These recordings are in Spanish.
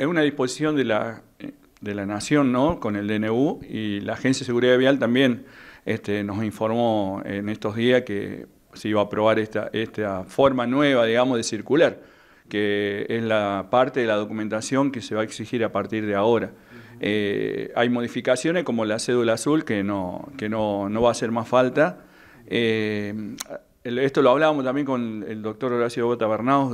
Es una disposición de la, eh, de la Nación, ¿no? Con el DNU y la Agencia de Seguridad Vial también este, nos informó en estos días que se iba a aprobar esta, esta forma nueva, digamos, de circular, que es la parte de la documentación que se va a exigir a partir de ahora. Eh, hay modificaciones como la cédula azul, que no, que no, va a hacer más falta. Eh, esto lo hablábamos también con el doctor Horacio Bota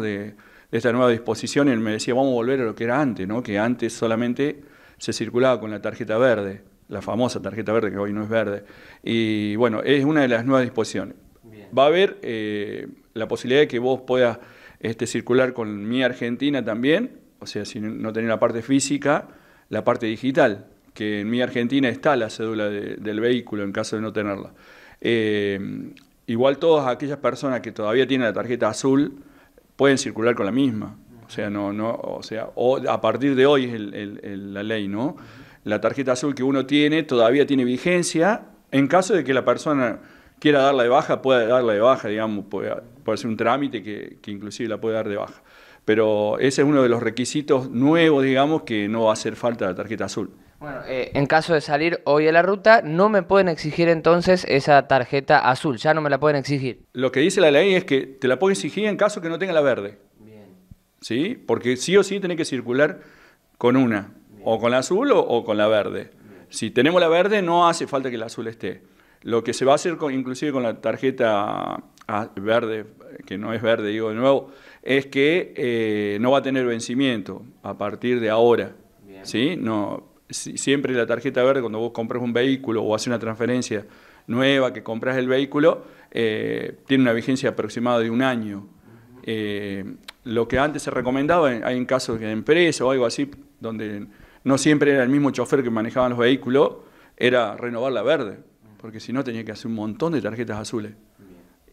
de esta nueva disposición y me decía, vamos a volver a lo que era antes, ¿no? que antes solamente se circulaba con la tarjeta verde, la famosa tarjeta verde que hoy no es verde. Y bueno, es una de las nuevas disposiciones. Va a haber eh, la posibilidad de que vos puedas este, circular con mi Argentina también, o sea, si no tenés la parte física, la parte digital, que en mi Argentina está la cédula del vehículo en caso de no tenerla. Eh, igual todas aquellas personas que todavía tienen la tarjeta azul, pueden circular con la misma. O sea, no, no, o sea, a partir de hoy es la ley, ¿no? La tarjeta azul que uno tiene todavía tiene vigencia. En caso de que la persona quiera darla de baja, puede darla de baja, digamos, puede, hacer ser un trámite que, que inclusive la puede dar de baja. Pero ese es uno de los requisitos nuevos, digamos, que no va a hacer falta la tarjeta azul. Bueno, eh, en caso de salir hoy a la ruta, no me pueden exigir entonces esa tarjeta azul, ya no me la pueden exigir. Lo que dice la ley es que te la puedo exigir en caso que no tenga la verde. Bien. ¿Sí? Porque sí o sí tiene que circular con una, o con la azul o, con la verde. Si tenemos la verde, no hace falta que la azul esté. Lo que se va a hacer inclusive con la tarjeta ah, verde, que no es verde, digo de nuevo, es que eh, no va a tener vencimiento a partir de ahora. ¿Sí? No, siempre la tarjeta verde cuando vos compras un vehículo o haces una transferencia nueva que compras el vehículo, eh, tiene una vigencia aproximada de un año. Eh, lo que antes se recomendaba, eh, hay en casos de empresa o algo así, donde no siempre era el mismo chofer que manejaba los vehículos, era renovar la verde, porque si no tenía que hacer un montón de tarjetas azules.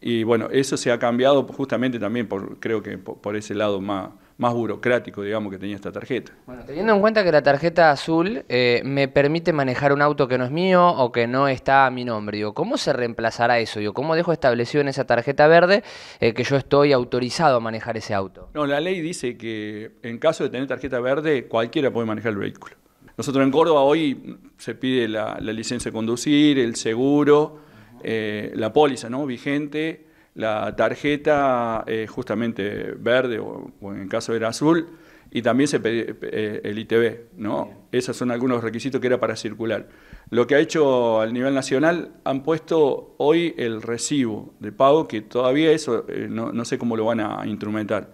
Y bueno, eso se ha cambiado justamente también por, creo que por, ese lado más, más burocrático, digamos, que tenía esta tarjeta. Bueno, teniendo en cuenta que la tarjeta azul eh, me permite manejar un auto que no es mío o que no está a mi nombre, ¿cómo se reemplazará eso? ¿Cómo dejo establecido en esa tarjeta verde eh, que yo estoy autorizado a manejar ese auto? No, la ley dice que en caso de tener tarjeta verde, cualquiera puede manejar el vehículo. Nosotros en Córdoba hoy se pide la, la licencia de conducir, el seguro, eh, la póliza ¿no? vigente, la tarjeta eh, justamente verde o, en caso era azul, y también se eh, el ITB, ¿no? Esos son algunos requisitos que era para circular. Lo que ha hecho al nivel nacional, han puesto hoy el recibo de pago, que todavía eso no, sé cómo lo van a instrumentar.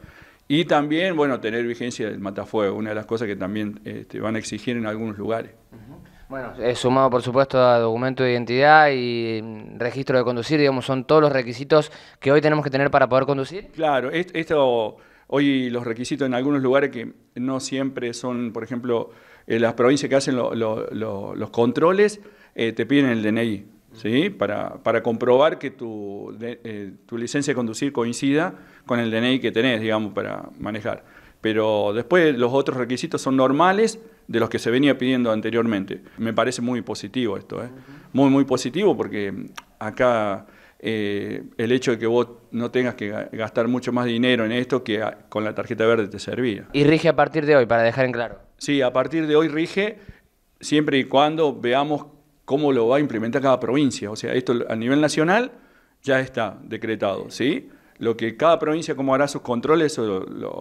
Y también, bueno, tener vigencia del matafuego, una de las cosas que también este, van a exigir en algunos lugares. Bueno, es eh, sumado por supuesto a documento de identidad y mm, registro de conducir, digamos, son todos los requisitos que hoy tenemos que tener para poder conducir. Claro, esto, hoy los requisitos en algunos lugares que no siempre son, por ejemplo, las provincias que hacen los controles, eh, te piden el DNI, ¿sí? Para, para comprobar que tu, eh, tu licencia de conducir coincida con el DNI que tenés, digamos, para manejar. Pero después los otros requisitos son normales de los que se venía pidiendo anteriormente. Me parece muy positivo esto, ¿eh? muy, muy positivo porque acá eh, el hecho de que vos no tengas que gastar mucho más dinero en esto que con la tarjeta verde te servía. Y rige a partir de hoy, para dejar en claro. Sí, a partir de hoy rige siempre y cuando veamos cómo lo va a implementar cada provincia. O sea, esto a nivel nacional ya está decretado, ¿sí? Lo que cada provincia, cómo hará sus controles, eso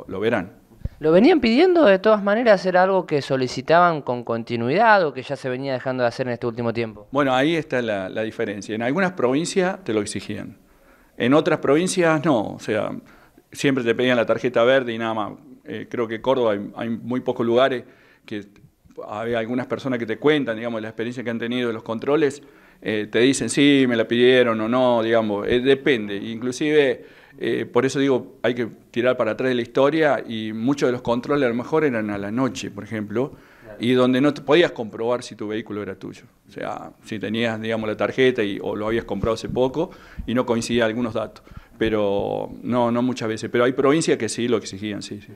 lo verán. Lo venían pidiendo, de todas maneras, era algo que solicitaban con continuidad o que ya se venía dejando de hacer en este último tiempo. Bueno, ahí está la, diferencia. En algunas provincias te lo exigían, en otras provincias no. O sea, siempre te pedían la tarjeta verde y nada más. Eh, creo que Córdoba hay, muy pocos lugares que hay algunas personas que te cuentan, digamos, la experiencia que han tenido de los controles, eh, te dicen sí, me la pidieron o no, digamos, eh, depende. Inclusive eh, por eso digo, hay que tirar para atrás de la historia y muchos de los controles a lo mejor eran a la noche, por ejemplo, y donde no te podías comprobar si tu vehículo era tuyo. O sea, si tenías, digamos, la tarjeta y, o lo habías comprado hace poco y no coincidían algunos datos. Pero no, no muchas veces. Pero hay provincias que sí lo exigían, sí, sí.